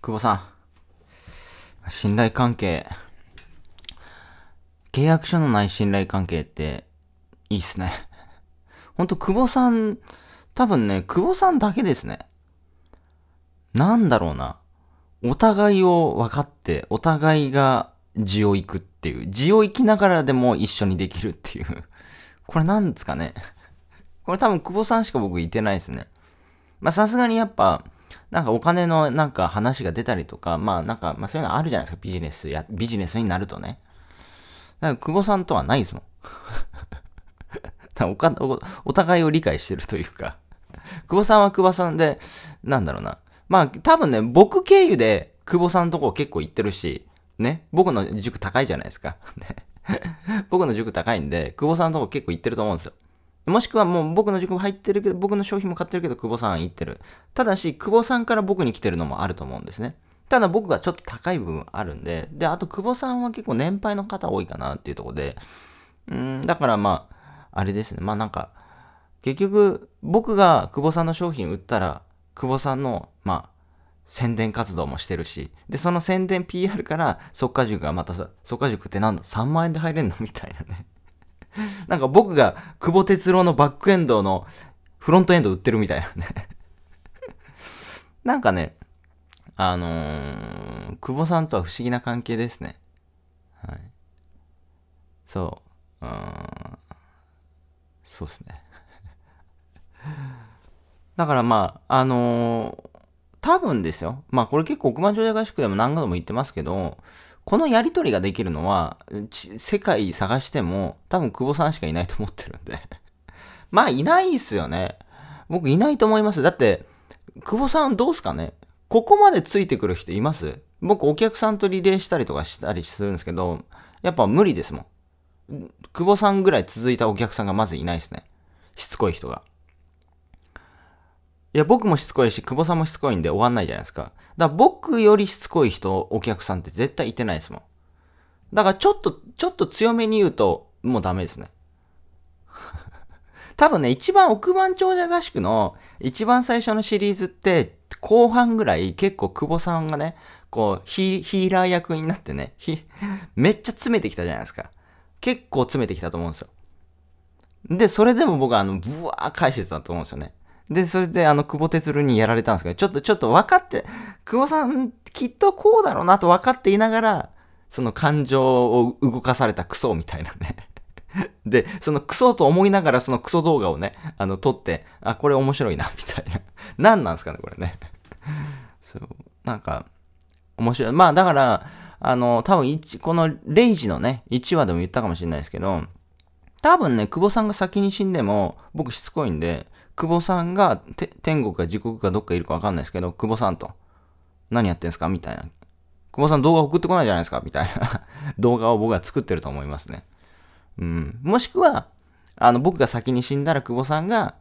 久保さん。信頼関係。契約書のない信頼関係って、いいっすね。ほんと、久保さん、多分ね、久保さんだけですね。なんだろうな。お互いを分かって、お互いが地を行くっていう。地を行きながらでも一緒にできるっていう。これなんですかね。これ多分久保さんしか僕いてないですね。まさすがにやっぱ、なんかお金のなんか話が出たりとか、まあなんか、まあそういうのあるじゃないですか、ビジネスや、ビジネスになるとね。なんか久保さんとはないですもん。おかおお互いを理解してるというか久保さんは久保さんで、なんだろうな。まあ多分ね、僕経由で久保さんのとこ結構行ってるし、ね、僕の塾高いじゃないですか。僕の塾高いんで、久保さんのとこ結構行ってると思うんですよ。もしくはもう僕の塾も入ってるけど、僕の商品も買ってるけど、久保さん行ってる。ただし、久保さんから僕に来てるのもあると思うんですね。ただ僕がちょっと高い部分あるんで、で、あと久保さんは結構年配の方多いかなっていうとこで、うん、だからまあ、あれですね。まあなんか、結局、僕が久保さんの商品売ったら、久保さんの、まあ、宣伝活動もしてるし、で、その宣伝 PR から、即化塾がまたさ、速化塾ってなんだ ?3 万円で入れんのみたいなね なんか僕が久保哲郎のバックエンドのフロントエンド売ってるみたいなね なんかね、あのー、久保さんとは不思議な関係ですね。はい。そう。うん。そうっすね。だからまあ、あのー、多分ですよ。まあこれ結構億万長者合宿でも何度も言ってますけど、このやり取りができるのは、世界探しても、多分久保さんしかいないと思ってるんで まあ、いないっすよね。僕、いないと思います。だって、久保さんどうすかねここまでついてくる人います僕、お客さんとリレーしたりとかしたりするんですけど、やっぱ無理ですもん。久保さんぐらい続いたお客さんがまずいないですね。しつこい人が。いや、僕もしつこいし、久保さんもしつこいんで終わんないじゃないですか。だから僕よりしつこい人、お客さんって絶対いてないですもん。だからちょっと、ちょっと強めに言うと、もうダメですね。多分ね、一番億万長者合宿の一番最初のシリーズって、後半ぐらい結構久保さんがね、こうヒ、ヒーラー役になってね、めっちゃ詰めてきたじゃないですか。結構詰めてきたと思うんですよ。で、それでも僕はあの、ブワー返してたと思うんですよね。で、それで、あの、久保哲郎にやられたんですけど、ちょっと、ちょっと分かって、久保さん、きっとこうだろうなと分かっていながら、その感情を動かされたクソみたいなね。で、そのクソと思いながら、そのクソ動画をね、あの、撮って、あ、これ面白いな、みたいな。何なんですかね、これね。そう、なんか、面白い。まあ、だから、あの、多分1、この0時のね、1話でも言ったかもしれないですけど、多分ね、久保さんが先に死んでも、僕しつこいんで、久保さんが、天国か地獄かどっかいるかわかんないですけど、久保さんと、何やってんすかみたいな。久保さん動画送ってこないじゃないですかみたいな 動画を僕は作ってると思いますね。うん。もしくは、あの、僕が先に死んだら久保さんが、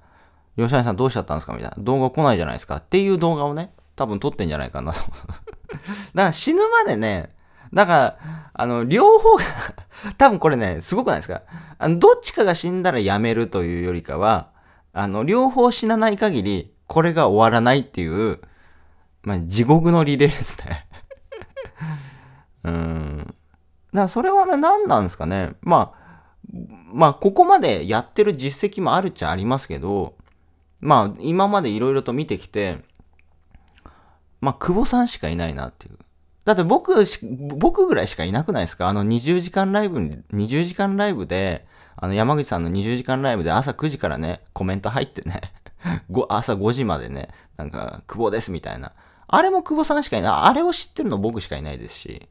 吉谷さんどうしちゃったんですかみたいな。動画来ないじゃないですかっていう動画をね、多分撮ってんじゃないかなと。だから死ぬまでね、なんか、あの、両方が多分これね、すごくないですかあのどっちかが死んだらやめるというよりかは、あの、両方死なない限り、これが終わらないっていう、まあ、地獄のリレーですねうん。だからそれはね、何なんですかね。まあ、まあ、ここまでやってる実績もあるっちゃありますけど、まあ、今までいろいろと見てきて、まあ、久保さんしかいないなっていう。だって僕、僕ぐらいしかいなくないですかあの20時間ライブ、20時間ライブで、あの、山口さんの20時間ライブで朝9時からね、コメント入ってね、朝5時までね、なんか、久保ですみたいな。あれも久保さんしかいない。あれを知ってるの僕しかいないですし。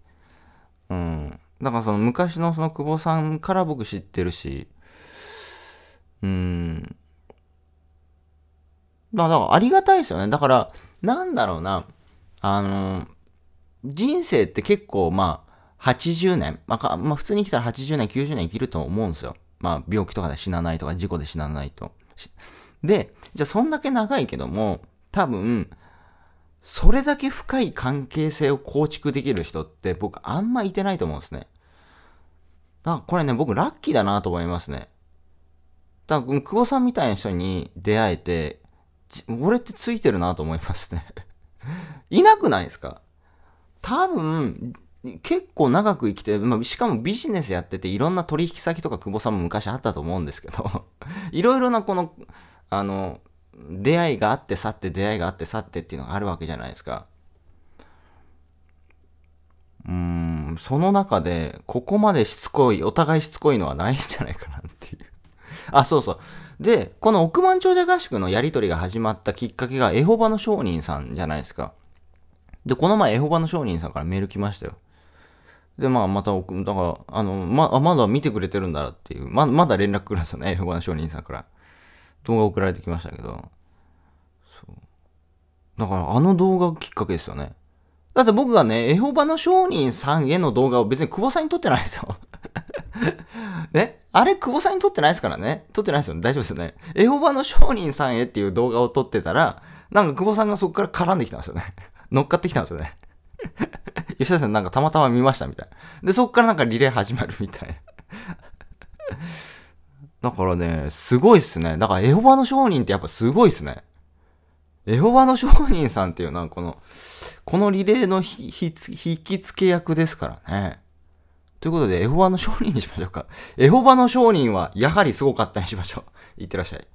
うん。だからその昔のその久保さんから僕知ってるし。うん。まあだからありがたいですよね。だから、なんだろうな。あの、人生って結構まあ、80年。まあ、まあ、普通に生きたら80年、90年生きると思うんですよ。まあ、病気とかで死なないとか、事故で死なないと。で、じゃあそんだけ長いけども、多分、それだけ深い関係性を構築できる人って僕あんまいてないと思うんですね。あ、これね、僕ラッキーだなと思いますね。多分、久保さんみたいな人に出会えて、俺ってついてるなと思いますね いなくないですか多分、結構長く生きて、まあ、しかもビジネスやってていろんな取引先とか久保さんも昔あったと思うんですけど いろいろなこのあの出会いがあって去って出会いがあって去ってっていうのがあるわけじゃないですか。うんその中でここまでしつこいお互いしつこいのはないんじゃないかなっていうあそうそうでこの億万長者合宿のやり取りが始まったきっかけがエホバの商人さんじゃないですかでこの前エホバの商人さんからメール来ましたよで、まあ、また、だから、あの、ま、まだ見てくれてるんだなっていう、ま、まだ連絡来るんですよね、エホバの商人さんから。動画送られてきましたけど。そう。だから、あの動画きっかけですよね。だって僕がね、エホバの商人さんへの動画を別に久保さんに撮ってないですよ。ねあれ、久保さんに撮ってないですからね。撮ってないですよね。大丈夫ですよね。エホバの商人さんへっていう動画を撮ってたら、なんか久保さんがそこから絡んできたんですよね。乗っかってきたんですよね。吉田さんなんかたまたま見ましたみたいな。で、そっからなんかリレー始まるみたいな。だからね、すごいっすね。だからエホバの商人ってやっぱすごいっすね。エホバの商人さんっていうのはこの、このリレーの引き付け役ですからね。ということで、エホバの商人にしましょうか。エホバの商人はやはりすごかったにしましょう。いってらっしゃい。